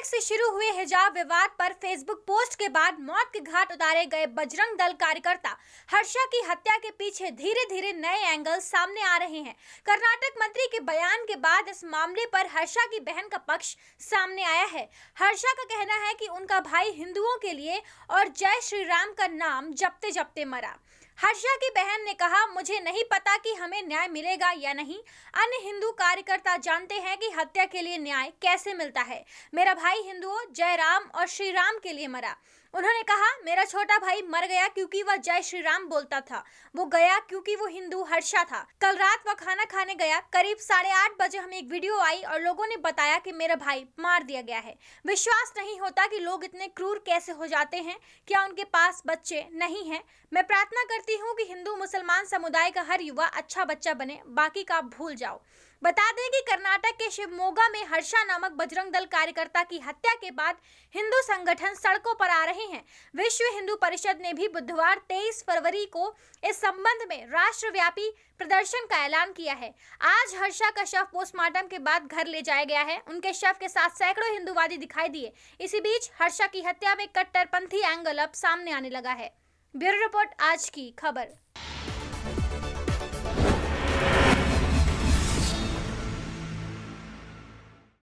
तक से शुरू हुए हिजाब विवाद पर फेसबुक पोस्ट के बाद मौत के घाट उतारे गए बजरंग दल कार्यकर्ता हर्षा की हत्या के पीछे धीरे धीरे नए एंगल सामने आ रहे हैं कर्नाटक मंत्री के बयान के बाद इस मामले पर हर्षा की बहन का पक्ष सामने आया है हर्षा का कहना है कि उनका भाई हिंदुओं के लिए और जय श्री राम का नाम जपते जपते मरा हर्षा की बहन ने कहा मुझे नहीं पता कि हमें न्याय मिलेगा या नहीं अन्य हिंदू कार्यकर्ता जानते हैं कि हत्या के लिए न्याय कैसे मिलता है मेरा भाई हिंदुओं जय राम और श्री राम के लिए मरा उन्होंने कहा मेरा छोटा भाई मर गया क्योंकि वह जय श्री राम बोलता था वो गया क्योंकि वो हिंदू हर्षा था कल रात वह खाना खाने गया करीब साढ़े आठ बजे हमें एक वीडियो आई और लोगों ने बताया कि मेरा भाई मार दिया गया है विश्वास नहीं होता कि लोग इतने क्रूर कैसे हो जाते हैं क्या उनके पास बच्चे नहीं है मैं प्रार्थना करती हूँ कि हिंदू मुसलमान समुदाय का हर युवा अच्छा बच्चा बने बाकी का भूल जाओ बता दें कि कर्नाटक के शिवमोगा में हर्षा नामक बजरंग दल कार्यकर्ता की हत्या के बाद हिंदू संगठन सड़कों पर आ रहे हैं विश्व हिंदू परिषद ने भी बुधवार 23 फरवरी को इस संबंध में राष्ट्रव्यापी प्रदर्शन का ऐलान किया है आज हर्षा का शव पोस्टमार्टम के बाद घर ले जाया गया है उनके शव के साथ सैकड़ों हिंदूवादी दिखाई दिए इसी बीच हर्षा की हत्या में कट्टरपंथी एंगल अब सामने आने लगा है ब्यूरो रिपोर्ट आज की खबर